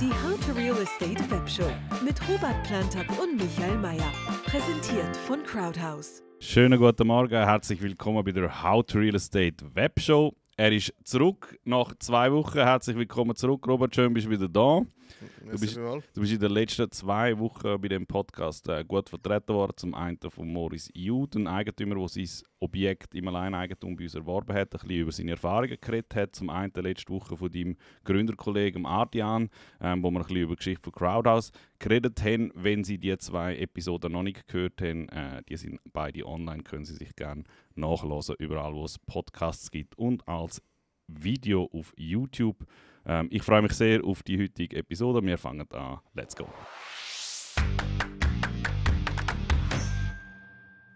Die How to Real Estate Webshow mit Robert Plantag und Michael Mayer. Präsentiert von Crowdhouse. Schönen guten Morgen, herzlich willkommen bei der How to Real Estate Webshow. Er ist zurück nach zwei Wochen. Herzlich willkommen zurück, Robert. Schön, bist du wieder da. Du bist, du bist in den letzten zwei Wochen bei dem Podcast äh, gut vertreten worden. Zum einen von Morris Jude, ein Eigentümer, der sein Objekt im Alleineigentum bei uns erworben hat, ein bisschen über seine Erfahrungen geredet hat. Zum einen letzte Woche von deinem Gründerkollegen Ardian, ähm, wo wir ein bisschen über die Geschichte von Crowdhouse geredet haben. Wenn Sie die zwei Episoden noch nicht gehört haben, äh, die sind beide online, können Sie sich gerne nachlesen, überall wo es Podcasts gibt und als Video auf YouTube. Ähm, ich freue mich sehr auf die heutige Episode. Wir fangen an. Let's go!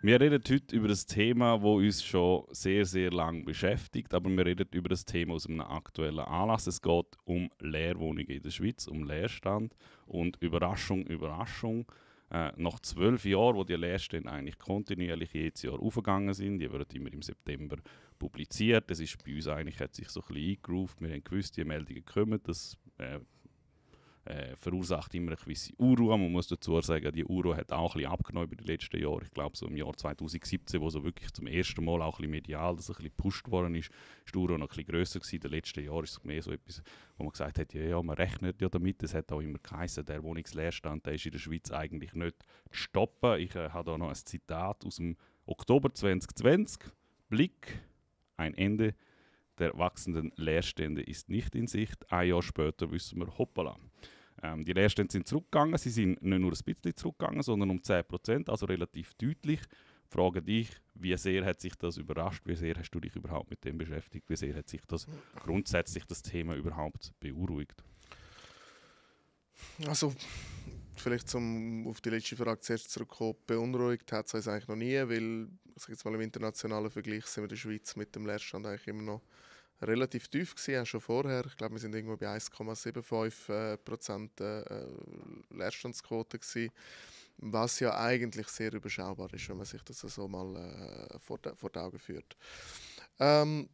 Wir reden heute über das Thema, wo uns schon sehr, sehr lange beschäftigt, aber wir reden über das Thema aus einem aktuellen Anlass. Es geht um Leerwohnungen in der Schweiz, um Leerstand und Überraschung, Überraschung. Äh, nach zwölf Jahren, wo die Lehrstellen eigentlich kontinuierlich jedes Jahr aufgegangen sind, die werden immer im September publiziert. Das ist bei uns eigentlich, hat sich so ein bisschen eingegroovt. Wir haben gewusst, die Meldungen kommen, das äh, äh, verursacht immer eine gewisse Unruhe. Man muss dazu sagen, die Unruhe hat auch ein bisschen abgenommen über die letzten Jahre. Ich glaube, so im Jahr 2017, wo so wirklich zum ersten Mal auch ein bisschen medial das ein bisschen gepusht worden ist, ist die Unruhe noch ein bisschen grösser gewesen. In den letzten Jahren ist es mehr so etwas, wo man gesagt hat, ja, ja man rechnet ja damit. Es hat auch immer geheißen, der Wohnungsleerstand, der ist in der Schweiz eigentlich nicht zu stoppen. Ich äh, habe da noch ein Zitat aus dem Oktober 2020. Blick, ein Ende der wachsenden Leerstände ist nicht in Sicht. Ein Jahr später wissen wir, hoppala. Ähm, die Leerstände sind zurückgegangen. Sie sind nicht nur ein bisschen zurückgegangen, sondern um 10%, also relativ deutlich. Frage dich, wie sehr hat sich das überrascht? Wie sehr hast du dich überhaupt mit dem beschäftigt? Wie sehr hat sich das grundsätzlich das Thema überhaupt beunruhigt? Also, vielleicht zum, auf die letzte Frage zuerst zurückkommen, beunruhigt hat es uns eigentlich noch nie, weil ich jetzt mal, im internationalen Vergleich sind wir in der Schweiz mit dem Leerstand eigentlich immer noch relativ tief gewesen, auch schon vorher. Ich glaube, wir sind irgendwo bei 1,75 äh, Prozent äh, äh, Leerstandsquote gewesen, was ja eigentlich sehr überschaubar ist, wenn man sich das so mal äh, vor, vor die Augen führt. Ähm,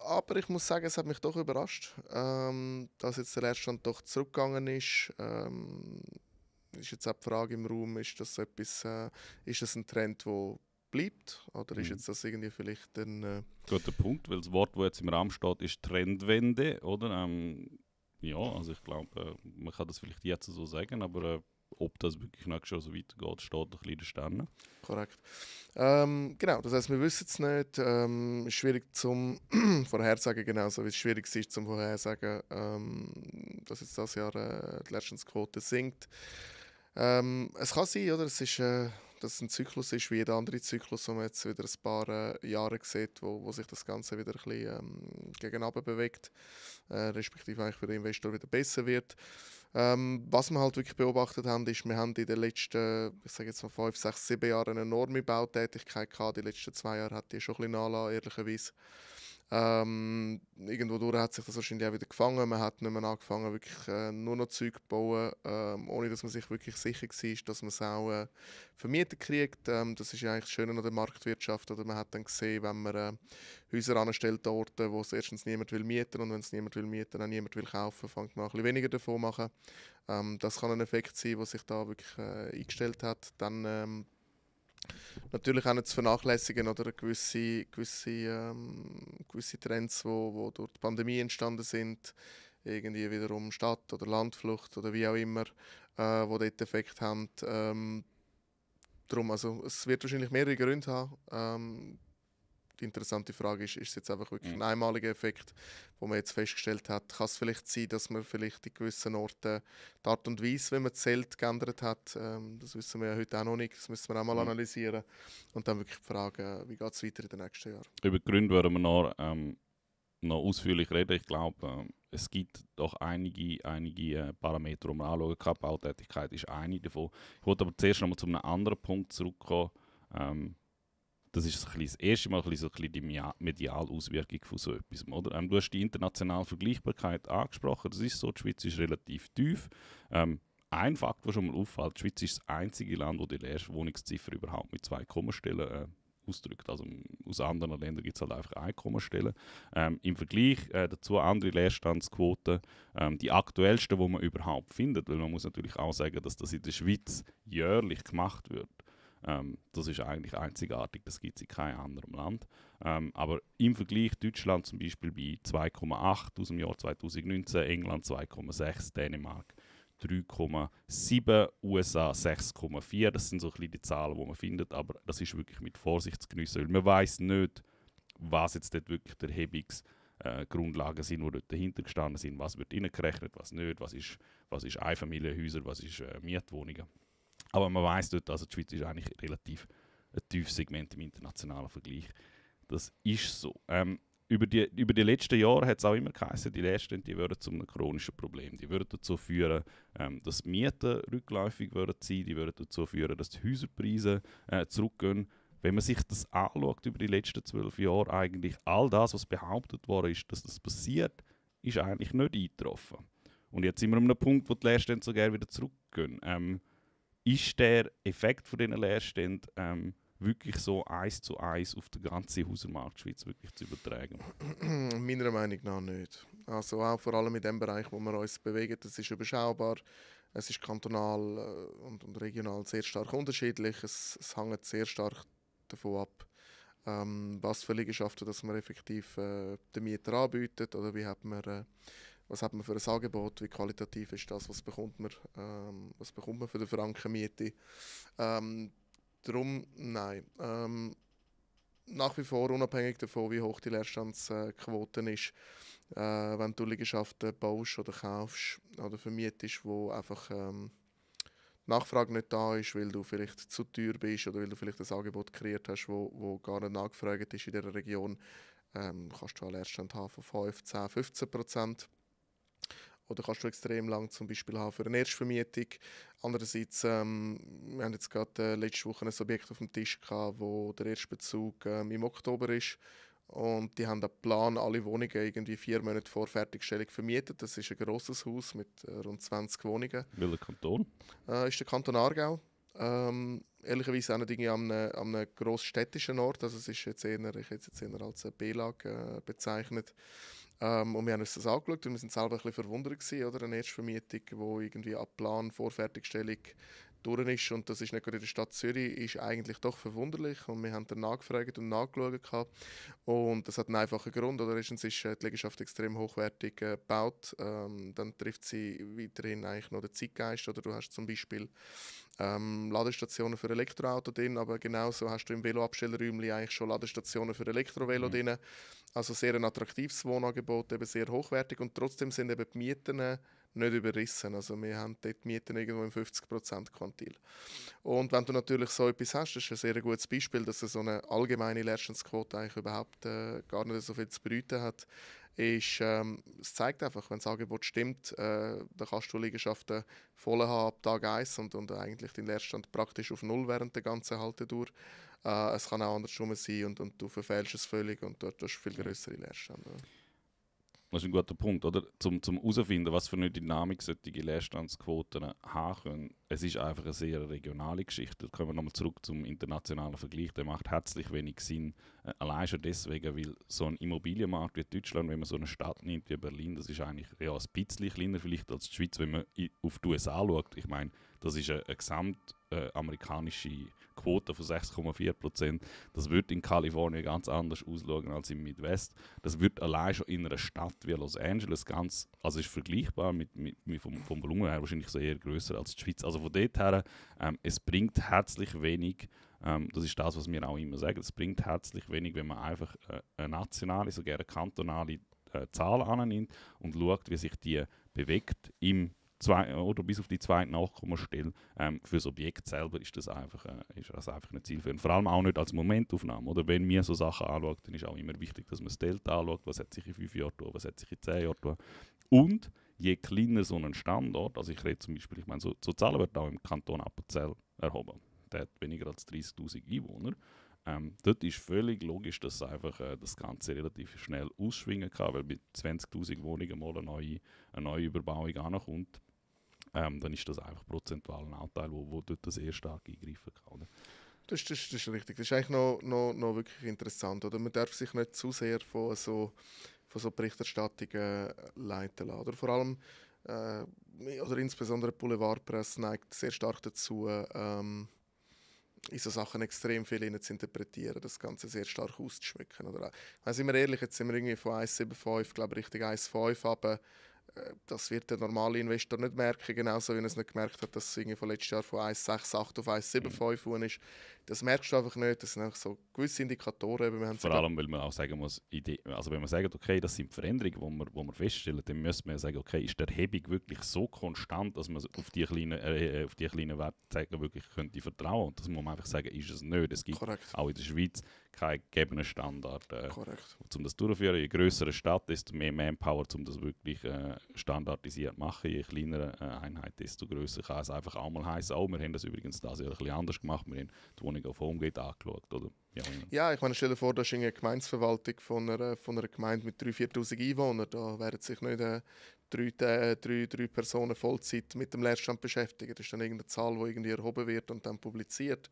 aber ich muss sagen, es hat mich doch überrascht, ähm, dass jetzt der Leerstand doch zurückgegangen ist. Ähm, ist jetzt auch die Frage im Raum, ist das etwas, äh, ist das ein Trend, der bleibt? Oder ist mhm. jetzt das irgendwie vielleicht ein. Äh Guter Punkt, weil das Wort, das jetzt im Raum steht, ist Trendwende, oder? Ähm, ja, also ich glaube, äh, man kann das vielleicht jetzt so sagen, aber. Äh, ob das wirklich nächstes Jahr so weitergeht, steht ein bisschen in den Sternen. Korrekt. Ähm, genau, das heißt, wir wissen es nicht. Es Ähm, schwierig zum Vorhersagen, genauso wie es schwierig ist zum Vorhersagen, ähm, dass jetzt das Jahr äh, die Legends-Quote sinkt. Ähm, es kann sein, oder? Es ist. Äh dass es ein Zyklus ist, wie jeder andere Zyklus, wo man jetzt wieder ein paar äh, Jahre sieht, wo, wo sich das Ganze wieder ein bisschen ähm, bewegt, äh, respektive eigentlich für den Investor wieder besser wird. Ähm, was wir halt wirklich beobachtet haben, ist, wir haben in den letzten, ich sage jetzt mal 5, 6, 7 Jahren eine enorme Bautätigkeit gehabt. Die letzten zwei Jahre hat die schon ein bisschen nachlassen, ehrlicherweise. Ähm, irgendwo hat sich das wahrscheinlich auch wieder gefangen. Man hat nicht mehr angefangen, wirklich äh, nur noch Zeug zu bauen, ähm, ohne dass man sich wirklich sicher war, dass man es auch äh, vermietet kriegt. Ähm, das ist ja eigentlich das Schöne an der Marktwirtschaft. Oder man hat dann gesehen, wenn man äh, Häuser anstellt, Orte, wo es erstens niemand will mieten und wenn es niemand will mieten, auch niemand will kaufen, fängt man ein bisschen weniger davon machen. Ähm, das kann ein Effekt sein, der sich da wirklich äh, eingestellt hat. Dann ähm, natürlich auch nicht zu vernachlässigen oder gewisse, gewisse, ähm, gewisse Trends, die wo, wo durch die Pandemie entstanden sind, irgendwie wiederum Stadt- oder Landflucht oder wie auch immer, äh, wo dort Effekt haben. Ähm, darum, also, es wird wahrscheinlich mehrere Gründe haben. Ähm, die interessante Frage ist, ist es jetzt einfach wirklich mhm. ein einmaliger Effekt, wo man jetzt festgestellt hat, kann es vielleicht sein, dass man vielleicht in gewissen Orten die Art und Weise, wie man zählt, geändert hat. Ähm, das wissen wir ja heute auch noch nicht, das müssen wir auch mal mhm. analysieren. Und dann wirklich die Frage, wie geht es weiter in den nächsten Jahren. Über die Gründe werden wir noch, ähm, noch ausführlich reden. Ich glaube, ähm, es gibt doch einige, einige äh, Parameter, die man anschauen kann. Bautätigkeit ist eine davon. Ich wollte aber zuerst noch mal zu einem anderen Punkt zurückkommen. Ähm, das ist so ein das erste Mal ein so ein die mediale Auswirkung von so etwas. Oder? Ähm, du hast die internationale Vergleichbarkeit angesprochen. Das ist so, die Schweiz ist relativ tief. Ähm, ein Fakt, der schon mal auffällt, die Schweiz ist das einzige Land, wo die Leerwohnungsziffer überhaupt mit zwei Kommastellen äh, ausdrückt. Also aus anderen Ländern gibt es halt einfach Einkommenstellen. Ähm, Im Vergleich äh, dazu andere Leerstandsquoten, ähm, die aktuellsten, die man überhaupt findet, weil man muss natürlich auch sagen, dass das in der Schweiz jährlich gemacht wird. Ähm, das ist eigentlich einzigartig, das gibt es in keinem anderen Land. Ähm, aber im Vergleich Deutschland zum Beispiel bei 2,8 aus dem Jahr 2019, England 2,6, Dänemark 3,7, USA 6,4. Das sind so ein bisschen die Zahlen, die man findet, aber das ist wirklich mit Vorsicht zu genießen, weil man weiß nicht, was jetzt dort wirklich der Hebungs äh, Grundlagen sind, die dort dahinter gestanden sind, was wird reingerechnet, was nicht, was ist, was ist Einfamilienhäuser, was ist äh, Mietwohnungen. Aber man weiß dort, also die Schweiz ist eigentlich relativ ein tiefes Segment im internationalen Vergleich. Das ist so. Ähm, über, die, über die letzten Jahre hat es auch immer geheißen, die Leerstände die würden zu einem chronischen Problem. Die würden dazu führen, ähm, dass Mieten rückläufig würden sein, die würden dazu führen, dass die Häuserpreise äh, zurückgehen. Wenn man sich das anschaut über die letzten zwölf Jahre, eigentlich all das, was behauptet worden ist, dass das passiert, ist eigentlich nicht eingetroffen. Und jetzt sind wir an einem Punkt, wo die Leerstände so gerne wieder zurückgehen. Ähm, ist der Effekt von diesen Leerständen ähm, wirklich so eins zu eins auf den ganzen Hausmarkt Schweiz wirklich zu übertragen? Meiner Meinung nach nicht. Also auch vor allem in dem Bereich, wo wir uns bewegen, das ist überschaubar. Es ist kantonal äh, und, und regional sehr stark unterschiedlich. Es, es hängt sehr stark davon ab, ähm, was für Liegenschaften dass man effektiv äh, den Mieter anbietet oder wie hat man äh, was hat man für ein Angebot, wie qualitativ ist das, was bekommt man, ähm, was bekommt man für die Frankenmiete. Ähm, darum, nein. Ähm, nach wie vor unabhängig davon, wie hoch die Leerstandsquote ist, äh, wenn du Liegenschaften baust oder kaufst oder vermietest, wo einfach ähm, die Nachfrage nicht da ist, weil du vielleicht zu teuer bist oder weil du vielleicht ein Angebot kreiert hast, wo, wo gar nicht nachgefragt ist in dieser Region, ähm, kannst du einen Leerstand haben von 5, 10, 15 Prozent oder kannst du extrem lang zum Beispiel haben für eine Erstvermietung. Andererseits, ähm, wir haben jetzt gerade äh, letzte Woche ein Objekt auf dem Tisch gehabt, wo der Erstbezug ähm, im Oktober ist. Und die haben den Plan, alle Wohnungen irgendwie vier Monate vor Fertigstellung vermietet. Das ist ein grosses Haus mit äh, rund 20 Wohnungen. Welcher Kanton? Äh, ist der Kanton Aargau. Ähm, ehrlicherweise auch nicht an einem, äh, an einem äh, grossstädtischen Ort. Also es ist jetzt eher, ich hätte jetzt eher als eine äh, B-Lage äh, bezeichnet. Ähm, und wir haben uns das angeschaut und wir sind selber ein bisschen verwundert gewesen, oder? Eine Erstvermietung, die irgendwie ab Plan, Vorfertigstellung durch ist und das ist nicht gerade in der Stadt Zürich, ist eigentlich doch verwunderlich und wir haben dann nachgefragt und nachgeschaut und das hat einen einfachen Grund, oder erstens ist äh, die Liegenschaft extrem hochwertig äh, gebaut, ähm, dann trifft sie weiterhin eigentlich noch den Zeitgeist oder du hast zum Beispiel ähm, Ladestationen für Elektroauto drin, aber genauso hast du im Veloabstellräumchen eigentlich schon Ladestationen für Elektrovelo mhm. drin, also sehr ein attraktives Wohnangebot, eben sehr hochwertig und trotzdem sind eben die Mieten äh, nicht überrissen. Also wir haben dort Mieten irgendwo im 50%-Quantil. Und wenn du natürlich so etwas hast, das ist ein sehr gutes Beispiel, dass so eine allgemeine Leerstandsquote eigentlich überhaupt äh, gar nicht so viel zu bedeuten hat, ist, ähm, es zeigt einfach, wenn das Angebot stimmt, äh, dann kannst du Liegenschaften voll haben ab Tag 1 und, und eigentlich den Leerstand praktisch auf Null während der ganzen Haltedur. Äh, es kann auch andersrum sein und, und du verfehlst es völlig und dort hast du viel größere Leerstände. Das ist ein guter Punkt, oder? Zum, zum was für eine Dynamik solche Leerstandsquoten haben können. Es ist einfach eine sehr regionale Geschichte. Da kommen wir nochmal zurück zum internationalen Vergleich. Der macht herzlich wenig Sinn. Äh, allein schon deswegen, weil so ein Immobilienmarkt wie Deutschland, wenn man so eine Stadt nimmt wie Berlin, das ist eigentlich ja, ein bisschen kleiner vielleicht als die Schweiz, wenn man auf die USA schaut. Ich meine, das ist eine, eine gesamt äh, Quote von 6,4 Prozent. Das wird in Kalifornien ganz anders ausschauen als im Midwest. Das wird allein schon in einer Stadt wie Los Angeles ganz, also ist vergleichbar mit, mit, mit vom, vom Volumen her wahrscheinlich so eher größer als die Schweiz. Also von dort her, ähm, es bringt herzlich wenig. Ähm, das ist das, was wir auch immer sagen. Es bringt herzlich wenig, wenn man einfach äh, eine nationale, sogar eine kantonale äh, Zahl annimmt und schaut, wie sich die bewegt im zwei, äh, oder bis auf die zweite Nachkommastelle, ähm, für das Objekt selber ist das, einfach, äh, ist das einfach nicht zielführend. Vor allem auch nicht als Momentaufnahme. Oder wenn mir so Sachen anschaut, dann ist auch immer wichtig, dass man das Delta anschaut, was hat sich in fünf Jahren getan, was hat sich in zehn Jahren getan. Und je kleiner so ein Standort, also ich rede zum Beispiel, ich meine, so, so Zahlen wird auch im Kanton Appenzell erhoben. Der hat weniger als 30'000 Einwohner. Ähm, dort ist völlig logisch, dass einfach äh, das Ganze relativ schnell ausschwingen kann, weil mit 20.000 Wohnungen mal eine neue, eine neue Überbauung ankommt ähm, dann ist das einfach prozentual ein Anteil, wo, wo dort sehr stark eingreifen kann. Oder? Das, das, das ist richtig. Das ist eigentlich noch, noch, noch wirklich interessant. Oder? Man darf sich nicht zu sehr von so, von so Berichterstattungen äh, leiten lassen. Oder? Vor allem, äh, oder insbesondere die Boulevardpresse neigt sehr stark dazu, ähm, in so Sachen extrem viel zu interpretieren, das Ganze sehr stark auszuschmücken. Oder? Also, äh, sind wir ehrlich, jetzt sind wir irgendwie von 1,75, glaube ich, richtig 1,5 runter das wird der normale Investor nicht merken, genauso wie er es nicht gemerkt hat, dass es von letztes Jahr von 1,68 auf 1,75 mhm. ist. Das merkst du einfach nicht, das sind einfach so gewisse Indikatoren. Wir haben Vor allem, weil man auch sagen muss, also wenn man sagt, okay, das sind Veränderungen, die wo man, wo man feststellen, dann müssen wir sagen, okay, ist die Erhebung wirklich so konstant, dass man auf die kleinen, äh, äh kleinen Wertzeichen wirklich könnte vertrauen und das muss man einfach sagen, ist es nicht. Es gibt Korrekt. auch in der Schweiz kein gegebenen Standard. Äh, Um das durchzuführen, je größer eine Stadt, desto mehr Manpower, um das wirklich äh, standardisiert zu machen. Je kleiner eine äh, Einheit, desto größer kann es einfach auch mal heißen. Oh, wir haben das übrigens das Jahr ein bisschen anders gemacht. Wir haben die Wohnung auf Homegate angeschaut. Oder? Ja, ja, ich meine, stell dir vor, das ist eine Gemeindeverwaltung von einer, von einer Gemeinde mit 3.000, 4.000 Einwohnern. Da werden sich nicht äh, drei, äh, drei, drei Personen Vollzeit mit dem Lehrstand beschäftigen. Das ist dann irgendeine Zahl, die irgendwie erhoben wird und dann publiziert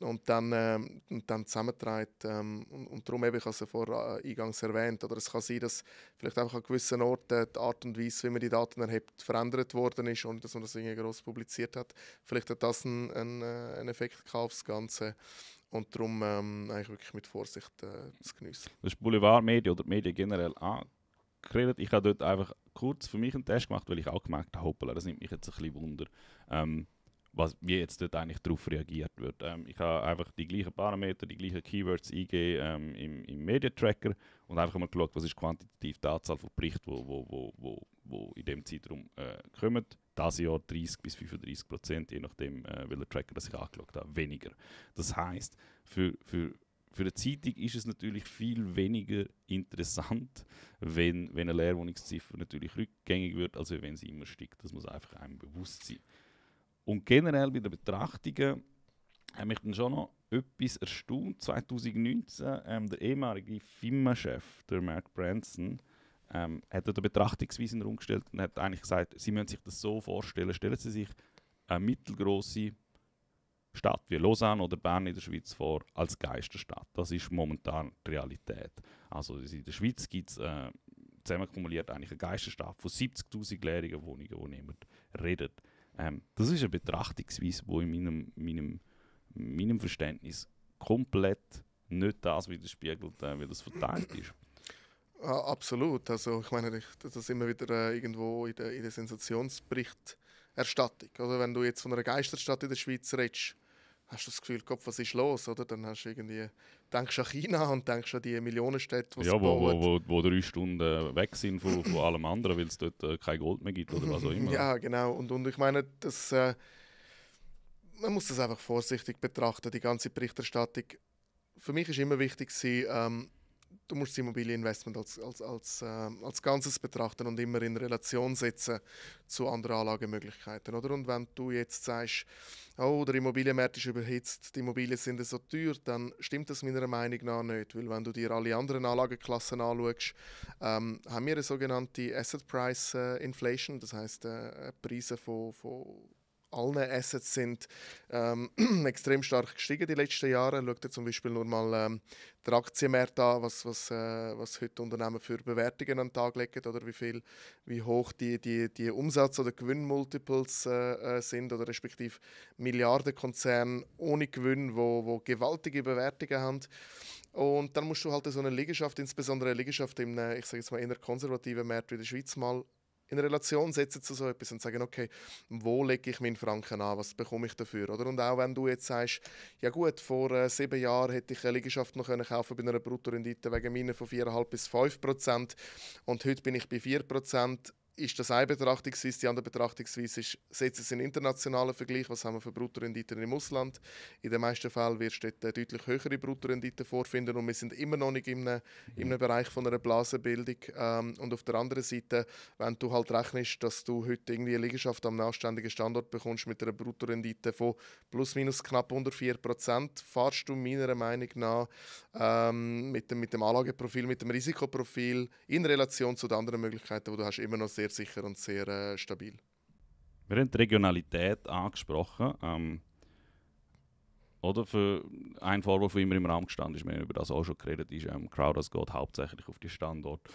und dann, äh, und dann zusammentragen. Ähm, und, und darum habe ich es ja vor äh, eingangs erwähnt. Oder es kann sein, dass vielleicht einfach an gewissen Orten die Art und Weise, wie man die Daten erhebt, verändert worden ist, ohne dass man das irgendwie gross publiziert hat. Vielleicht hat das einen, einen, äh, einen Effekt auf das Ganze. Und darum ähm, eigentlich wirklich mit Vorsicht äh, zu genießen. Das ist Boulevardmedien oder die Medien generell angekreiert. Ich habe dort einfach kurz für mich einen Test gemacht, weil ich auch gemerkt habe, hoppala, das nimmt mich jetzt ein bisschen Wunder, ähm, was, wie jetzt dort eigentlich darauf reagiert wird. Ähm, ich habe einfach die gleichen Parameter, die gleichen Keywords eingegeben ähm, im, im Media Tracker und einfach mal geschaut, was ist quantitativ die Anzahl von Berichten, die wo, wo, wo, wo in dem Zeitraum äh, kommen. Das Jahr 30 bis 35 Prozent, je nachdem, äh, welcher Tracker das ich angeschaut habe, weniger. Das heißt, für, für für eine Zeitung ist es natürlich viel weniger interessant, wenn, wenn eine Leerwohnungsziffer natürlich rückgängig wird, als wenn sie immer steigt. Das muss einfach einem bewusst sein. Und generell bei den Betrachtungen hat mich dann schon noch etwas erstaunt. 2019, ähm, der ehemalige FIMA-Chef, der Mark Branson, ähm, hat eine Betrachtungsweise herumgestellt und hat eigentlich gesagt, sie müssen sich das so vorstellen, stellen Sie sich eine mittelgroße Stadt wie Lausanne oder Bern in der Schweiz vor als Geisterstadt. Das ist momentan die Realität. Also in der Schweiz gibt es äh, zusammenkumuliert eigentlich eine Geisterstadt von 70'000 leeren Wohnungen, wo niemand redet. Ähm, das ist eine Betrachtungsweise, die in meinem, meinem, meinem Verständnis komplett nicht das widerspiegelt, äh, wie das verteilt ist. Ja, ah, absolut. Also ich meine, das ist immer wieder äh, irgendwo in der, in der Sensationsberichterstattung. Also wenn du jetzt von einer Geisterstadt in der Schweiz redest, hast du das Gefühl, Gott, was ist los? Oder? Dann hast du irgendwie, denkst an China und denkst an die Millionenstädte, die Ja, wo, wo, wo, wo, drei Stunden weg sind von, von allem anderen, weil es dort äh, kein Gold mehr gibt oder was auch immer. Ja, genau. Und, und ich meine, das, äh, man muss das einfach vorsichtig betrachten, die ganze Berichterstattung. Für mich ist immer wichtig, sie, ähm, du musst das Immobilieninvestment als, als, als, äh, als Ganzes betrachten und immer in Relation setzen zu anderen Anlagemöglichkeiten. Oder? Und wenn du jetzt sagst, oh, der Immobilienmarkt ist überhitzt, die Immobilien sind so teuer, dann stimmt das meiner Meinung nach nicht. Weil wenn du dir alle anderen Anlageklassen anschaust, ähm, haben wir eine sogenannte Asset Price äh, Inflation, das heißt äh, Preise von, von allen Assets sind ähm, extrem stark gestiegen die letzten Jahre. Schaut ihr zum Beispiel nur mal ähm, den Aktienmarkt an, was, was, äh, was heute Unternehmen für Bewertungen an den Tag legen oder wie viel, wie hoch die, die, die Umsatz- oder Gewinnmultiples äh, äh sind oder respektive Milliardenkonzerne ohne Gewinn, wo, wo gewaltige Bewertungen haben. Und dann musst du halt so eine Liegenschaft, insbesondere eine Liegenschaft in einem, äh, ich sage jetzt mal, eher konservativen Markt wie der Schweiz mal in Relation setzen zu so etwas und sagen, okay, wo lege ich meinen Franken an, was bekomme ich dafür? Oder? Und auch wenn du jetzt sagst, ja gut, vor äh, sieben Jahren hätte ich eine Liegenschaft noch können kaufen bei einer Bruttorendite wegen meiner von 4,5 bis 5 Prozent und heute bin ich bei 4 Prozent ist das eine Betrachtungsweise. Die andere Betrachtungsweise ist, setzen es in internationalen Vergleich, was haben wir für Bruttorenditen im Ausland. In den meisten Fällen wirst du dort deutlich höhere Bruttorenditen vorfinden und wir sind immer noch nicht in einem, in einem Bereich von einer Blasenbildung. Ähm, und auf der anderen Seite, wenn du halt rechnest, dass du heute irgendwie eine Liegenschaft am anständigen Standort bekommst mit einer Bruttorendite von plus minus knapp unter 4%, fahrst du meiner Meinung nach ähm, mit, dem, mit dem Anlageprofil, mit dem Risikoprofil in Relation zu den anderen Möglichkeiten, die du hast, immer noch sehr sehr sicher und sehr äh, stabil. Wir haben die Regionalität angesprochen. Ähm, oder für ein Vorwurf, der immer im Raum gestanden ist, wir haben über das auch schon geredet, ist, ähm, Crowders geht hauptsächlich auf die Standorte,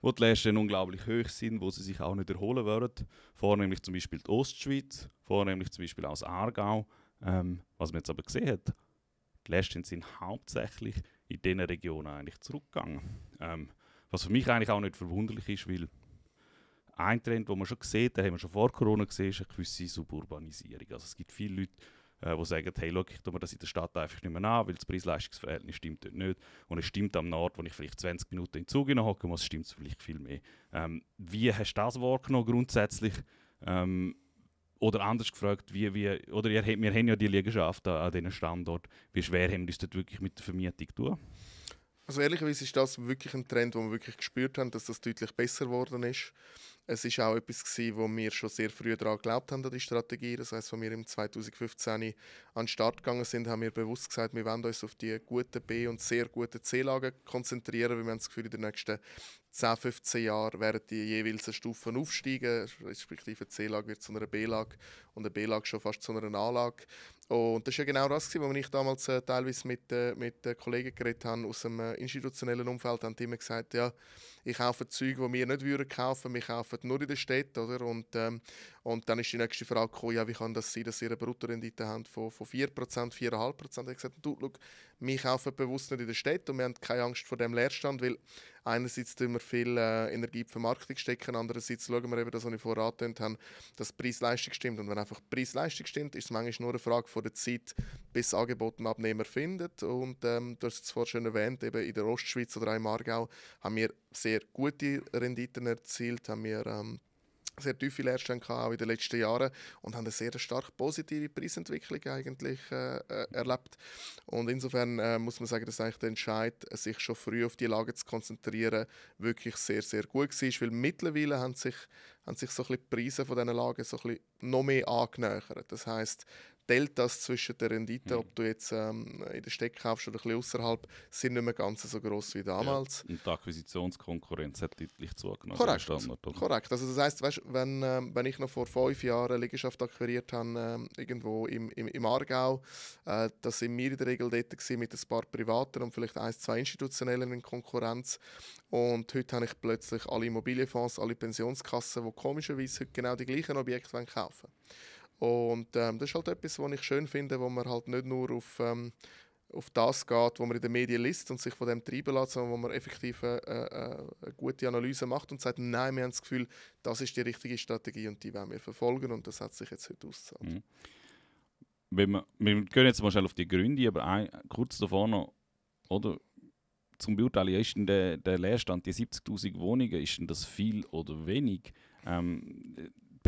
wo die Lasten unglaublich hoch sind, wo sie sich auch nicht erholen würden. Vornehmlich zum Beispiel die Ostschweiz, vornehmlich zum Beispiel aus Aargau. Ähm, was man jetzt aber gesehen hat, die Lasten sind hauptsächlich in diesen Regionen eigentlich zurückgegangen. Ähm, was für mich eigentlich auch nicht verwunderlich ist, weil ein Trend, den man schon sieht, den haben wir schon vor Corona gesehen, ist eine gewisse Suburbanisierung. Also es gibt viele Leute, äh, die sagen, hey, schau, ich tue mir das in der Stadt einfach nicht mehr an, weil das Preis-Leistungs-Verhältnis stimmt dort nicht. Und es stimmt am Nord, wo ich vielleicht 20 Minuten in den Zug hocken muss, stimmt es vielleicht viel mehr. Ähm, wie hast du das wahrgenommen grundsätzlich? Ähm, oder anders gefragt, wie, wie, oder wir haben ja die Liegenschaft an, an diesen Standort. Wie schwer haben wir uns dort wirklich mit der Vermietung tun? Also ehrlicherweise ist das wirklich ein Trend, den wir wirklich gespürt haben, dass das deutlich besser geworden ist. Es ist auch etwas, gewesen, wo wir schon sehr früh daran geglaubt haben, an die Strategie. Das heißt, als wir im 2015 an den Start gegangen sind, haben wir bewusst gesagt, wir wollen uns auf die guten B- und sehr guten C-Lagen konzentrieren, weil wir haben das Gefühl, in den nächsten 10, 15 Jahren werden die jeweils Stufen aufsteigen, respektive C-Lage wird zu einer B-Lage und eine B-Lage schon fast zu einer A-Lage. Und das war ja genau das, was ich damals äh, teilweise mit, äh, mit äh, Kollegen geredet habe aus dem institutionellen Umfeld, haben die immer gesagt, ja, ich kaufe Züge, die wir nicht würden kaufen. Wir kaufen nur in der Stadt, oder? Und, ähm, und dann ist die nächste Frage gekommen, ja, wie kann das sein, dass ihr eine Bruttorendite habt von, von 4%, 4,5%? Ich habe gesagt, du, look, wir kaufen bewusst nicht in der Stadt und wir haben keine Angst vor dem Leerstand, weil einerseits tun wir viel äh, Energie in die Vermarktung stecken, andererseits schauen wir eben, dass was ich vorher haben, dass Preis-Leistung stimmt. Und wenn einfach Preis-Leistung stimmt, ist es manchmal nur eine Frage von der Zeit, bis das Angebot einen Abnehmer findet. Und ähm, du hast es vorhin schon erwähnt, eben in der Ostschweiz oder auch im Aargau haben wir sehr gute Renditen erzielt, haben wir ähm, sehr tiefe Lehrstellen gehabt, auch in den letzten Jahren und haben eine sehr stark positive Preisentwicklung eigentlich äh, äh, erlebt und insofern äh, muss man sagen, dass eigentlich der Entscheid, sich schon früh auf die Lage zu konzentrieren, wirklich sehr sehr gut war, weil mittlerweile haben sich haben sich so ein bisschen die Preise von diesen Lagen so ein bisschen noch mehr angenähert. Das heißt, Deltas zwischen der Rendite, mhm. ob du jetzt ähm, in der Stadt kaufst oder ein bisschen außerhalb, sind nicht mehr ganz so groß wie damals. Ja. Und die Akquisitionskonkurrenz hat deutlich zugenommen. Korrekt. Standard, Korrekt. Also das heißt, weißt, wenn, ähm, wenn ich noch vor fünf Jahren eine Liegenschaft akquiriert habe, äh, irgendwo im, im, im Aargau, äh, das sind wir in der Regel dort mit ein paar Privaten und vielleicht ein, zwei Institutionellen in Konkurrenz. Und heute habe ich plötzlich alle Immobilienfonds, alle Pensionskassen, die komischerweise heute genau die gleichen Objekte kaufen wollen. Und ähm, das ist halt etwas, was ich schön finde, wo man halt nicht nur auf, ähm, auf das geht, wo man in den Medien liest und sich von dem treiben lässt, sondern wo man effektiv äh, äh, eine gute Analyse macht und sagt, nein, wir haben das Gefühl, das ist die richtige Strategie und die werden wir verfolgen und das hat sich jetzt heute ausgezahlt. Mhm. Wenn wir, wir gehen jetzt mal schnell auf die Gründe, aber ein, kurz davor noch, oder? Zum Beurteilen, ist denn der, der Leerstand, die 70.000 Wohnungen, ist denn das viel oder wenig? Ähm,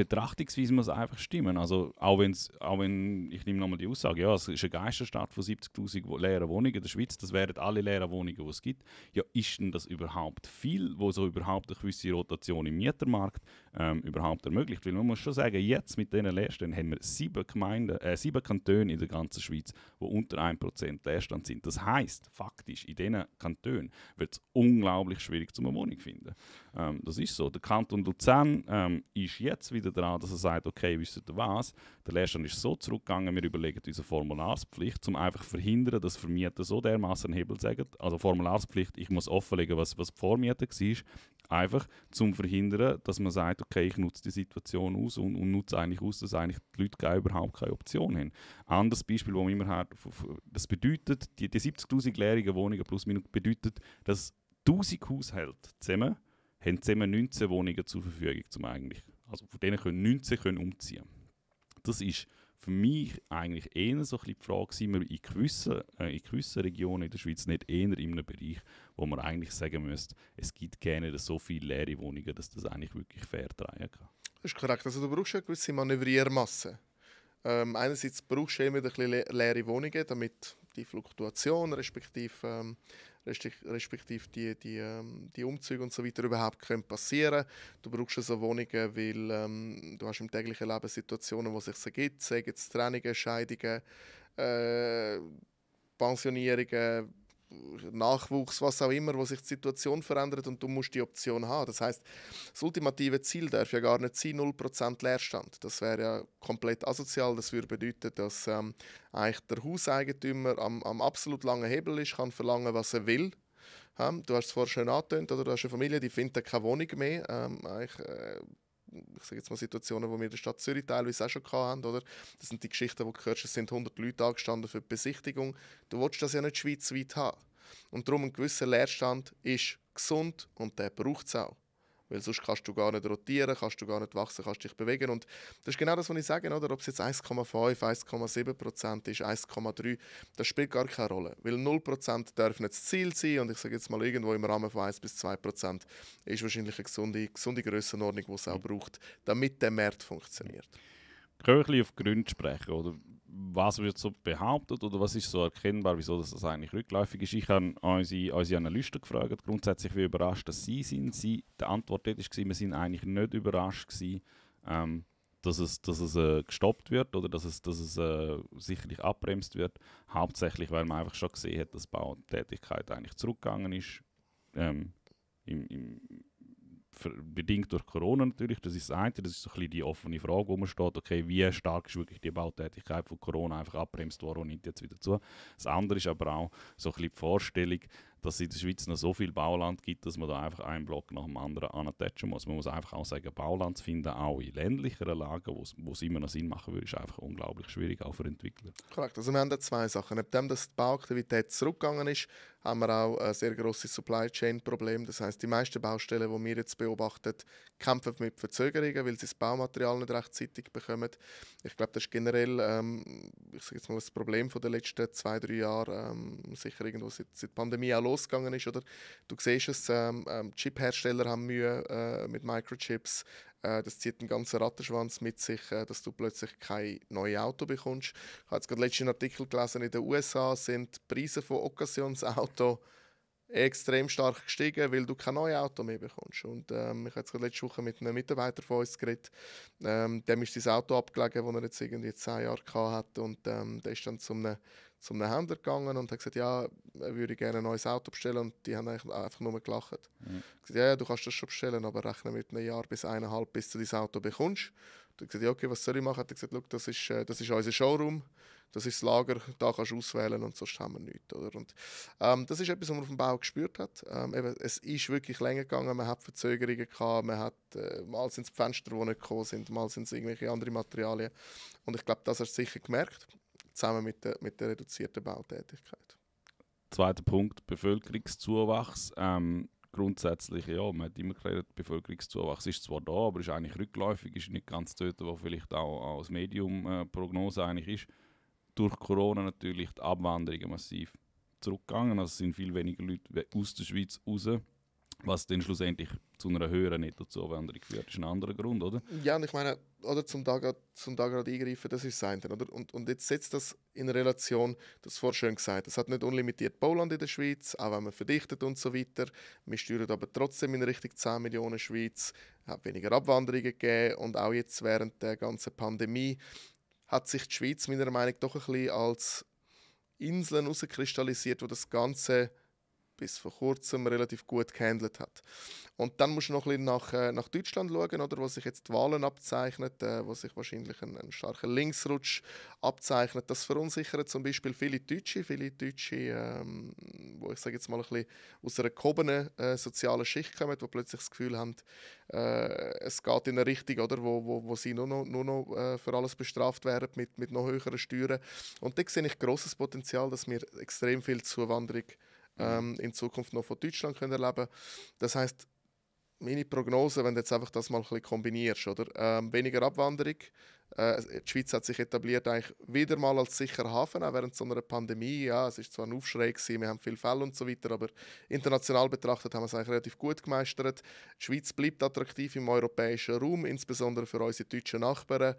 Betrachtungsweise muss einfach stimmen. Also auch, wenn's, auch wenn, ich nehme nochmal die Aussage, ja, es ist eine Geisterstadt von 70'000 leeren Wohnungen in der Schweiz, das wären alle leeren Wohnungen, die es gibt. Ja, ist denn das überhaupt viel, wo so überhaupt eine gewisse Rotation im Mietermarkt ähm, überhaupt ermöglicht? Weil man muss schon sagen, jetzt mit diesen Leerständen haben wir sieben, Gemeinden, äh, sieben Kantone in der ganzen Schweiz, wo unter 1% Leerstand sind. Das heißt faktisch, in diesen Kantonen wird es unglaublich schwierig, zu einer Wohnung zu finden. Ähm, das ist so. Der Kanton Luzern ähm, ist jetzt wieder wieder daran, dass er sagt, okay, wisst ihr was, der Leerstand ist so zurückgegangen, wir überlegen unsere Formularspflicht, um einfach zu verhindern, dass Vermieter so dermaßen Hebel sagen, also Formularspflicht, ich muss offenlegen, was, was die Vormieter war, einfach zum verhindern, dass man sagt, okay, ich nutze die Situation aus und, und nutze eigentlich aus, dass eigentlich die Leute gar überhaupt keine Option haben. Anderes Beispiel, das man immer hat, das bedeutet, die, die 70'000 leerigen Wohnungen plus minus bedeutet, dass 1000 Haushalte zusammen haben zusammen 19 Wohnungen zur Verfügung, um eigentlich also von denen können 19 können umziehen. Das ist für mich eigentlich eher so ein bisschen die Frage, sind wir in gewissen, äh, in gewissen Regionen in der Schweiz nicht eher in einem Bereich, wo man eigentlich sagen müsste, es gibt gerne so viele leere Wohnungen, dass das eigentlich wirklich fair drehen kann. Das ist korrekt. Also du brauchst eine gewisse Manövriermasse. Ähm, einerseits brauchst du immer ein bisschen leere Wohnungen, damit die Fluktuation respektive ähm, respektive die, die, ähm, die Umzüge und so weiter überhaupt können passieren Du brauchst so also Wohnungen, weil ähm, du hast im täglichen Leben Situationen, wo sich ergibt, sei es Trennungen, Scheidungen, äh, Pensionierungen, Nachwuchs, was auch immer, wo sich die Situation verändert und du musst die Option haben. Das heißt, das ultimative Ziel darf ja gar nicht sein, 0% Leerstand. Das wäre ja komplett asozial. Das würde bedeuten, dass ähm, eigentlich der Hauseigentümer am, am absolut langen Hebel ist, kann verlangen, was er will. Ähm, du hast es vorher schön angetönt, oder? Du hast eine Familie, die findet keine Wohnung mehr. Ähm, eigentlich, äh, ich sage jetzt mal Situationen, die wir in der Stadt Zürich teilweise auch schon hatten, oder? Das sind die Geschichten, wo du hörst, es sind 100 Leute angestanden für die Besichtigung. Du willst das ja nicht schweizweit haben. Und darum ein gewisser Leerstand ist gesund und der braucht es auch. Weil sonst kannst du gar nicht rotieren, kannst du gar nicht wachsen, kannst dich bewegen. Und das ist genau das, was ich sage, oder? ob es jetzt 1,5, 1,7 Prozent ist, 1,3, das spielt gar keine Rolle. Weil 0 darf nicht das Ziel sein. Und ich sage jetzt mal, irgendwo im Rahmen von 1 bis 2 Prozent ist wahrscheinlich eine gesunde, gesunde Grössenordnung, die es auch braucht, damit der Markt funktioniert. Können wir ein bisschen auf Gründe sprechen, oder? was wird so behauptet oder was ist so erkennbar, wieso das eigentlich rückläufig ist? Ich habe unsere, unsere Analysten gefragt, grundsätzlich wie überrascht dass sie sind. Sie, die Antwort dort war, wir waren eigentlich nicht überrascht gewesen, ähm, dass es, dass es äh, gestoppt wird oder dass es, dass es äh, sicherlich abbremst wird. Hauptsächlich, weil man einfach schon gesehen hat, dass Bautätigkeit eigentlich zurückgegangen ist ähm, im, im, bedingt durch Corona natürlich, das ist das eine, das ist so ein bisschen die offene Frage, wo man steht, okay, wie stark ist wirklich die Bautätigkeit von Corona einfach abbremst worden und nimmt jetzt wieder zu. Das andere ist aber auch so ein bisschen die Vorstellung, dass es in der Schweiz noch so viel Bauland gibt, dass man da einfach einen Block nach dem anderen antätschen muss. Man muss einfach auch sagen, Bauland zu finden, auch in ländlicheren Lagen, wo es immer noch Sinn machen würde, ist einfach unglaublich schwierig, auch für Entwickler. Korrekt, also wir haben da zwei Sachen. Neben dem, dass die Bauaktivität zurückgegangen ist, haben wir auch ein sehr großes Supply Chain Problem. Das heißt, die meisten Baustellen, die wir jetzt beobachten, kämpfen mit Verzögerungen, weil sie das Baumaterial nicht rechtzeitig bekommen. Ich glaube, das ist generell, ähm, ich jetzt mal, das Problem der letzten zwei, drei Jahre, ähm, sicher irgendwo seit, seit die Pandemie auch losgegangen ist. Oder du siehst es, ähm, ähm Chip-Hersteller haben Mühe äh, mit Microchips, äh, das zieht einen ganzen Rattenschwanz mit sich, äh, dass du plötzlich kein neues Auto bekommst. Ich habe jetzt gerade letzten Artikel gelesen, in den USA sind die Preise von Occasionsautos extrem stark gestiegen, weil du kein neues Auto mehr bekommst. Und ähm, ich habe jetzt gerade letzte Woche mit einem Mitarbeiter von uns geredet, ähm, dem ist sein Auto abgelegen, das er jetzt zehn Jahre hatte. und ähm, der ist dann zu einem zu einem Händler gegangen und hat gesagt, ja, er würde gerne ein neues Auto bestellen und die haben einfach nur gelacht. Mhm. Gesagt, ja, du kannst das schon bestellen, aber rechne mit einem Jahr bis eineinhalb, bis du dein Auto bekommst. Und ich gesagt, ja, okay, was soll ich machen? Hat er gesagt, das ist, äh, das ist unser Showroom, das ist das Lager, da kannst du auswählen und sonst haben wir nichts. Oder? Und, ähm, das ist etwas, was man auf dem Bau gespürt hat. Ähm, eben, es ist wirklich länger gegangen, man hat Verzögerungen gehabt, man hat, äh, mal sind es Fenster, die nicht gekommen sind, mal sind es irgendwelche anderen Materialien. Und ich glaube, das hast du sicher gemerkt zusammen mit der, mit der reduzierten Bautätigkeit. Zweiter Punkt, Bevölkerungszuwachs. Ähm, grundsätzlich, ja, man hat immer geredet, Bevölkerungszuwachs ist zwar da, aber ist eigentlich rückläufig, ist nicht ganz dort, was vielleicht auch als Medium äh, Prognose eigentlich ist. Durch Corona natürlich die Abwanderung massiv zurückgegangen, also sind viel weniger Leute aus der Schweiz raus, was dann schlussendlich zu einer höheren Nettozuwanderung führt. Das ist ein anderer Grund, oder? Ja, und ich meine, oder zum da gerade zum da grad eingreifen, das ist sein, oder? Und, und jetzt setzt das in Relation, das vorher schön gesagt, es hat nicht unlimitiert Bauland in der Schweiz, auch wenn man verdichtet und so weiter. Wir steuern aber trotzdem in Richtung 10 Millionen Schweiz, hat weniger Abwanderungen gegeben und auch jetzt während der ganzen Pandemie hat sich die Schweiz meiner Meinung nach doch ein bisschen als Inseln herauskristallisiert, wo das Ganze bis vor kurzem relativ gut gehandelt hat. Und dann musst du noch ein bisschen nach, äh, nach Deutschland schauen, oder, wo sich jetzt die Wahlen abzeichnet, äh, wo sich wahrscheinlich ein, ein starker Linksrutsch abzeichnet. Das verunsichert zum Beispiel viele Deutsche, viele Deutsche, ähm, wo ich sage jetzt mal ein bisschen aus einer gehobenen äh, sozialen Schicht kommen, die plötzlich das Gefühl haben, äh, es geht in eine Richtung, oder, wo, wo, wo sie nur noch, nur noch äh, für alles bestraft werden mit, mit noch höheren Steuern. Und da sehe ich großes Potenzial, dass wir extrem viel Zuwanderung haben Mhm. ähm, in Zukunft noch von Deutschland können leben Das heißt, meine Prognose, wenn du jetzt einfach das mal ein bisschen kombinierst, oder? Ähm, weniger Abwanderung. Äh, die Schweiz hat sich etabliert eigentlich wieder mal als sicherer Hafen, auch während so einer Pandemie. Ja, es ist zwar ein Aufschrei gewesen, wir haben viele Fälle und so weiter, aber international betrachtet haben wir es eigentlich relativ gut gemeistert. Die Schweiz bleibt attraktiv im europäischen Raum, insbesondere für unsere deutschen Nachbarn.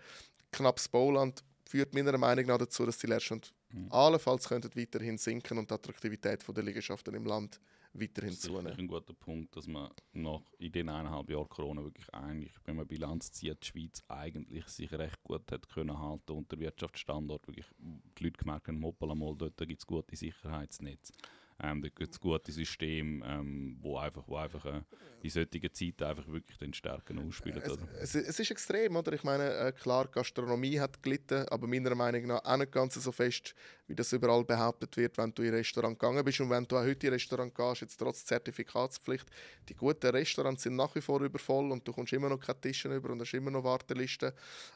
Knappes Bauland führt meiner Meinung nach dazu, dass die Leerstand Mhm. Allenfalls könnten weiterhin sinken und die Attraktivität der Liegenschaften im Land weiterhin zunehmen. Das ist ein guter Punkt, dass man nach in den eineinhalb Jahren Corona wirklich eigentlich, wenn man Bilanz zieht, die Schweiz eigentlich sich recht gut hat können halten und der Wirtschaftsstandort wirklich die Leute gemerkt haben, hoppala mal, dort gibt es gute Sicherheitsnetze ähm, das gute System, ähm, wo einfach, wo einfach äh, in solchen Zeiten einfach wirklich den Stärken ausspielt. Es, es, es, ist extrem, oder? Ich meine, äh, klar, Gastronomie hat gelitten, aber meiner Meinung nach auch nicht ganz so fest wie das überall behauptet wird, wenn du in ein Restaurant gegangen bist. Und wenn du auch heute in ein Restaurant gehst, jetzt trotz Zertifikatspflicht, die guten Restaurants sind nach wie vor übervoll und du kommst immer noch keine Tische über und hast immer noch Wartelisten.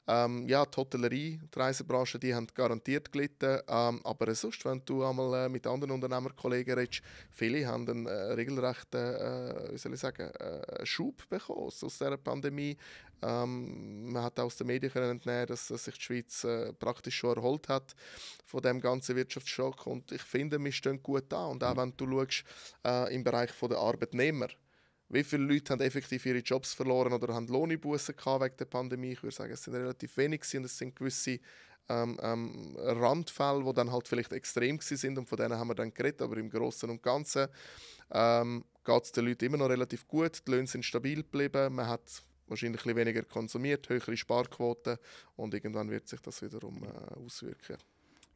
Ähm, ja, die Hotellerie, die Reisebranche, die haben garantiert gelitten. Ähm, aber sonst, wenn du einmal äh, mit anderen Unternehmerkollegen redest, viele haben einen äh, regelrechten, äh, wie soll ich sagen, äh, Schub bekommen aus dieser Pandemie. Ähm, man hat auch aus den Medien können entnehmen, dass, dass sich die Schweiz äh, praktisch schon erholt hat von dem ganzen ganzen Wirtschaftsschock. Und ich finde, wir stehen gut da. Und auch mhm. wenn du schaust, äh, im Bereich der Arbeitnehmer, wie viele Leute haben effektiv ihre Jobs verloren oder haben Lohneinbußen wegen der Pandemie? Ich würde sagen, es sind relativ wenig und es sind gewisse ähm, ähm, Randfälle, die dann halt vielleicht extrem sind und von denen haben wir dann geredet, aber im Großen und Ganzen ähm, geht es den Leuten immer noch relativ gut, die Löhne sind stabil geblieben, man hat wahrscheinlich ein weniger konsumiert, höhere Sparquoten und irgendwann wird sich das wiederum äh, auswirken.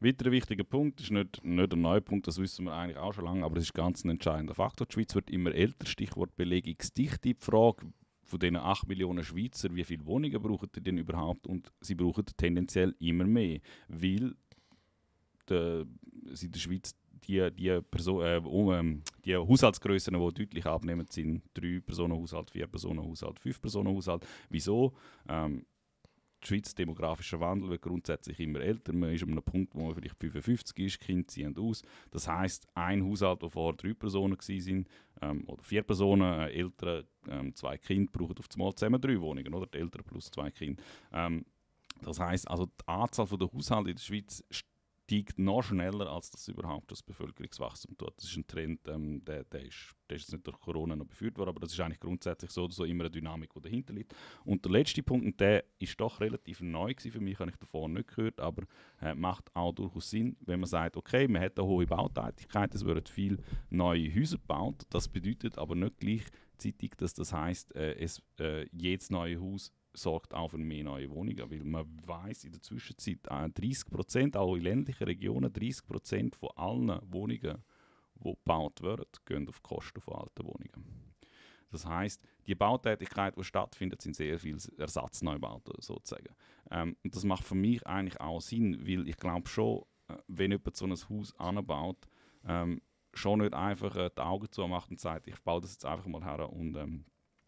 Weiterer wichtiger Punkt ist nicht, nicht ein neuer Punkt, das wissen wir eigentlich auch schon lange, aber es ist ganz ein entscheidender Faktor. Die Schweiz wird immer älter, Stichwort Belegungsdichte. Die Frage von diesen 8 Millionen Schweizer, wie viele Wohnungen brauchen die denn überhaupt? Und sie brauchen tendenziell immer mehr, weil die, in der Schweiz die, die, Person, äh, um, ähm, die Haushaltsgrößen, die deutlich abnehmen, sind 3-Personen-Haushalt, 4-Personen-Haushalt, 5-Personen-Haushalt. Wieso? Ähm, die Schweiz, demografischer Wandel wird grundsätzlich immer älter. Man ist an einem Punkt, wo man vielleicht 55 ist, Kind ziehen aus. Das heißt, ein Haushalt, wo vorher drei Personen waren, ähm, oder vier Personen, äh, Eltern, ähm, zwei Kinder, brauchen auf einmal zusammen drei Wohnungen, oder? Die Eltern plus zwei Kinder. Ähm, das heißt, also die Anzahl der Haushalte in der Schweiz steigt noch schneller, als das überhaupt das Bevölkerungswachstum tut. Das ist ein Trend, ähm, der, der, ist, der ist jetzt nicht durch Corona noch beführt worden, aber das ist eigentlich grundsätzlich so, so immer eine Dynamik, die dahinter liegt. Und der letzte Punkt, und der ist doch relativ neu gewesen, für mich habe ich davon nicht gehört, aber äh, macht auch durchaus Sinn, wenn man sagt, okay, man hat eine hohe Bautätigkeit, es werden viele neue Häuser gebaut, das bedeutet aber nicht gleichzeitig, dass das heisst, äh, es, äh, jedes neue Haus sorgt auch für mehr neue Wohnungen, weil man weiß in der Zwischenzeit 30 äh, Prozent, auch in ländlichen Regionen, 30 Prozent von allen Wohnungen, die gebaut werden, gehen auf Kosten von alten Wohnungen. Das heißt, die Bautätigkeit, die stattfindet, sind sehr viele Ersatzneubauten sozusagen. Ähm, das macht für mich eigentlich auch Sinn, weil ich glaube schon, äh, wenn jemand so ein Haus anbaut, ähm, schon nicht einfach äh, die Augen zu macht und sagt, ich baue das jetzt einfach mal her und ähm,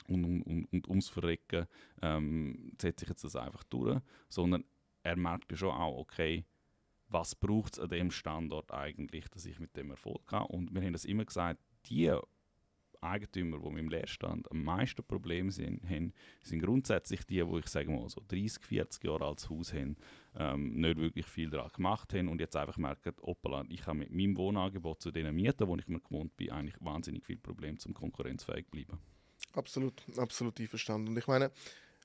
und, und, und ums Verrecken ähm, setzt sich jetzt das einfach durch, sondern er merkt ja schon auch, okay, was braucht es an dem Standort eigentlich, dass ich mit dem Erfolg habe. Und wir haben das immer gesagt, die Eigentümer, die mit dem Leerstand am meisten Probleme sind, haben, sind grundsätzlich die, wo ich sage mal so 30, 40 Jahre als Haus haben, ähm, nicht wirklich viel daran gemacht haben und jetzt einfach merken, hoppala, ich habe mit meinem Wohnangebot zu den Mieten, wo ich mir gewohnt bin, eigentlich wahnsinnig viel Probleme zum konkurrenzfähig zu bleiben. Absolut, absolut einverstanden. Und ich meine,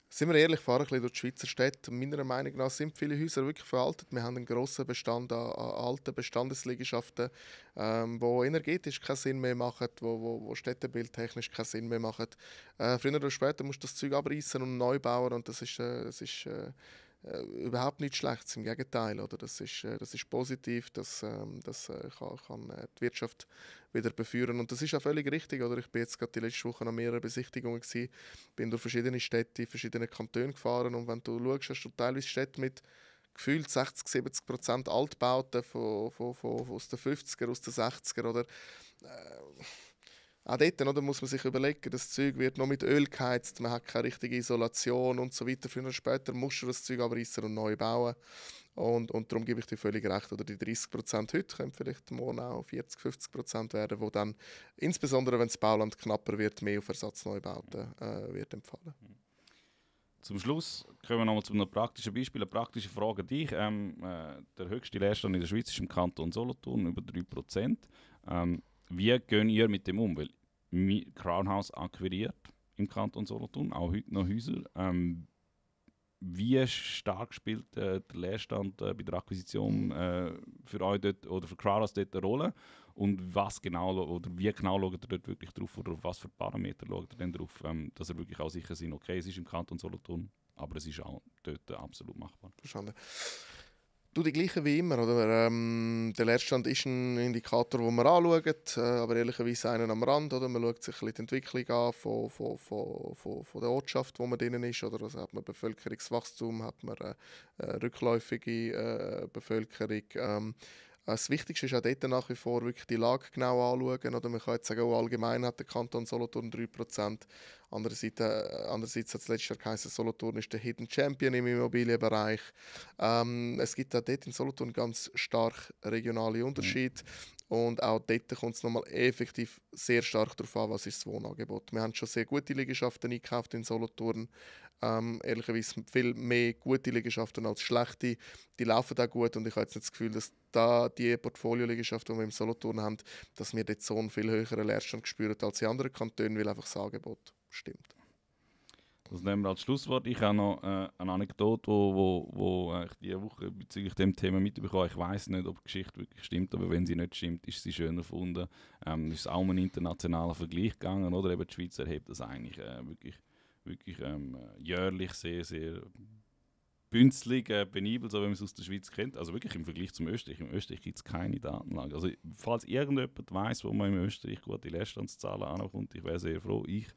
sind wir ehrlich, fahren ein bisschen durch die Schweizer Städte. Meiner Meinung nach sind viele Häuser wirklich veraltet. Wir haben einen grossen Bestand an, an alten Bestandesliegenschaften, ähm, wo energetisch keinen Sinn mehr machen, wo, wo, wo städtebildtechnisch keinen Sinn mehr machen. Äh, früher oder später musst du das Zeug abreißen und neu bauen und das ist, äh, das ist äh, äh, überhaupt nichts Schlechtes, im Gegenteil. Oder? Das, ist, äh, das ist positiv, ähm, das, das äh, kann, kann äh, die Wirtschaft wieder beführen. Und das ist auch völlig richtig. Oder? Ich bin jetzt gerade die letzte Woche an mehreren Besichtigungen, gewesen, bin durch verschiedene Städte, verschiedene Kantone gefahren und wenn du schaust, hast du teilweise Städte mit gefühlt 60, 70 Prozent Altbauten von, von, von, aus den 50er, aus den 60er. Oder? auch dort oder, muss man sich überlegen, das Zeug wird noch mit Öl geheizt, man hat keine richtige Isolation und so weiter. Früher oder später muss man das Zeug aber reissen und neu bauen. Und, und darum gebe ich dir völlig recht. Oder die 30 Prozent heute können vielleicht morgen auch 40, 50 Prozent werden, wo dann, insbesondere wenn das Bauland knapper wird, mehr auf Ersatzneubauten äh, wird empfallen. Zum Schluss kommen wir nochmal zu einem praktischen Beispiel, eine praktische Frage an dich. Ähm, äh, der höchste Leerstand in der Schweiz ist im Kanton Solothurn, über 3 Prozent. Ähm, wie gehen ihr mit dem um? Weil House akquiriert im Kanton Solothurn, auch heute noch Häuser. Ähm, wie stark spielt äh, der Leerstand äh, bei der Akquisition äh, für euch dort, oder für Crown House dort eine Rolle? Und was genau oder wie genau schaut ihr dort wirklich drauf oder auf was für Parameter schaut ihr denn drauf, ähm, dass ihr wirklich auch sicher sind, okay, es ist im Kanton Solothurn, aber es ist auch dort absolut machbar. Verstanden. Du, die gleiche wie immer. Oder? Ähm, der Leerstand ist ein Indikator, den man anschaut, äh, aber ehrlicherweise einen am Rand. Oder? Man schaut sich ein die Entwicklung an von, von, von, von, von der Ortschaft, wo man drin ist. Oder? Also hat man Bevölkerungswachstum, hat man äh, äh rückläufige äh, Bevölkerung. Ähm, das Wichtigste ist auch dort nach wie vor wirklich die Lage genau anschauen. Oder man kann jetzt sagen, oh, allgemein hat der Kanton Solothurn 3%. Andererseits, äh, andererseits hat es letztes Jahr geheißen, Solothurn ist der Hidden Champion im Immobilienbereich. Ähm, es gibt auch dort in Solothurn ganz stark regionale Unterschiede. Mhm. Und auch dort kommt es nochmal effektiv sehr stark darauf an, was ist das Wohnangebot. ist. Wir haben schon sehr gute Liegenschaften eingekauft in Solothurn. Ähm, ehrlicherweise viel mehr gute Liegenschaften als schlechte. Die laufen auch gut und ich habe jetzt nicht das Gefühl, dass da die Portfolio-Liegenschaften, die wir im Solothurn haben, dass wir dort so einen viel höheren Leerstand spüren als in anderen Kantonen, weil einfach das Angebot stimmt. Das nehmen wir als Schlusswort. Ich habe noch äh, eine Anekdote, die ich diese Woche bezüglich dem Thema mitbekommen habe. Ich weiß nicht, ob die Geschichte wirklich stimmt, aber wenn sie nicht stimmt, ist sie schön erfunden. Ähm, ist auch um einen internationalen Vergleich gegangen, oder? Eben die Schweiz erhebt das eigentlich äh, wirklich, wirklich ähm, jährlich sehr, sehr bünzlig, äh, penibel, so wie man es aus der Schweiz kennt. Also wirklich im Vergleich zum Österreich. Im Österreich gibt es keine Datenlage. Also falls irgendjemand weiß, wo man im Österreich gute Leerstandszahlen ankommt, ich wäre sehr froh. Ich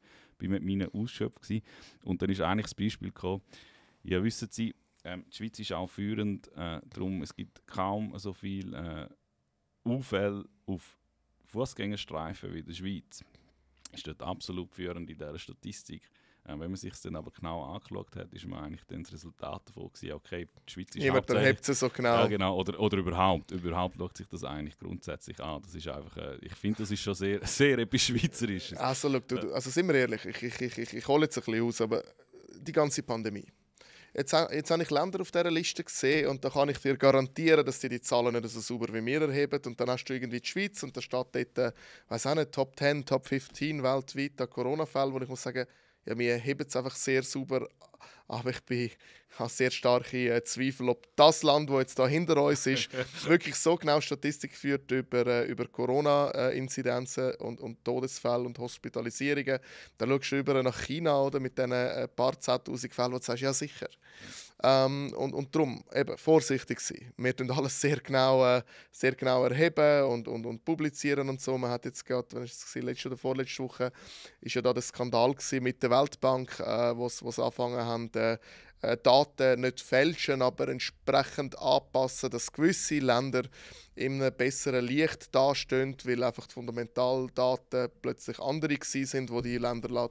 bin mit meinen ausgeschöpft gewesen. Und dann ist eigentlich das Beispiel gekommen, ja wissen Sie, ähm, die Schweiz ist auch führend, äh, darum es gibt kaum so viele äh, Unfälle auf Fußgängerstreifen wie in der Schweiz. Ist dort absolut führend in dieser Statistik. Äh, wenn man sich dann aber genau angeschaut hat, ist man eigentlich dann das Resultat davon gewesen, okay, die Schweiz ist Niemand hebt es so genau. Ja, genau. Oder, oder überhaupt, überhaupt schaut sich das eigentlich grundsätzlich an. Das ist einfach, äh, ich finde, das ist schon sehr, sehr etwas Schweizerisches. Also, ah, look, du, also sind wir ehrlich, ich, ich, ich, ich, ich hole jetzt ein bisschen aus, aber die ganze Pandemie. Jetzt, jetzt habe ich Länder auf dieser Liste gesehen und da kann ich dir garantieren, dass die die Zahlen nicht so sauber wie wir erheben. Und dann hast du irgendwie die Schweiz und da steht dort, äh, weiß auch nicht, Top 10, Top 15 weltweit an Corona-Fällen, wo ich muss sagen, ja, wir heben es einfach sehr sauber. Aber ich bin, habe sehr starke äh, Zweifel, ob das Land, das jetzt da hinter uns ist, wirklich so genau Statistik führt über, äh, über Corona-Inzidenzen und, und Todesfälle und Hospitalisierungen. Dann schaust du über nach China oder mit diesen äh, paar 10.000 Fällen, wo du sagst, ja sicher. Ähm, und, und darum eben vorsichtig sein. Wir tun alles sehr genau, äh, sehr genau erheben und, und, und publizieren und so. Man hat jetzt gerade, wenn ich es letzte oder vorletzte Woche, ist ja da der Skandal mit der Weltbank, äh, wo sie angefangen haben, äh, äh, Daten nicht fälschen, aber entsprechend anpassen, dass gewisse Länder in einem besseren Licht dastehen, weil einfach die Fundamentaldaten plötzlich andere sind, wo die Länder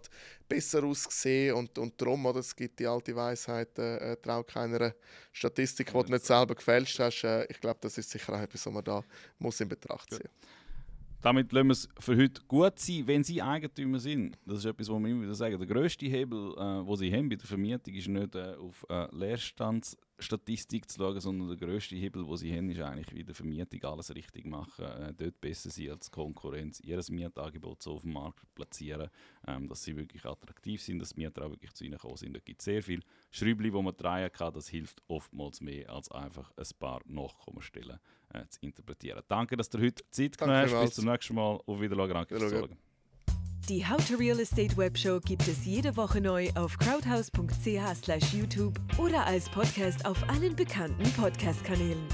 besser aussehen und, und darum, oder, es gibt die alte Weisheit, äh, äh trau keiner Statistik, die du nicht selber gefälscht hast. Äh, ich glaube, das ist sicher etwas, was man da muss in Betracht ziehen muss. Ja damit lassen wir es für heute gut sein, wenn sie Eigentümer sind. Das ist etwas, was wir immer wieder sagen. Der grösste Hebel, äh, den sie haben bei der Vermietung, ist nicht äh, auf äh, Leerstands Statistik zu schauen, sondern der grösste Hebel, den sie haben, ist eigentlich wieder Vermietung, alles richtig machen, äh, dort besser sein als Konkurrenz, ihr Mietangebot so auf dem Markt platzieren, ähm, dass sie wirklich attraktiv sind, dass Mieter auch wirklich zu ihnen kommen sind. Da gibt es sehr viele Schräubchen, die man drehen kann, das hilft oftmals mehr, als einfach ein paar Nachkommastellen äh, zu interpretieren. Danke, dass du heute Zeit genommen hast, bis zum nächsten Mal, auf Wiedersehen, danke fürs Zuschauen. Die How to Real Estate Webshow gibt es jede Woche neu auf crowdhouse.ch/youtube slash oder als Podcast auf allen bekannten Podcast-Kanälen.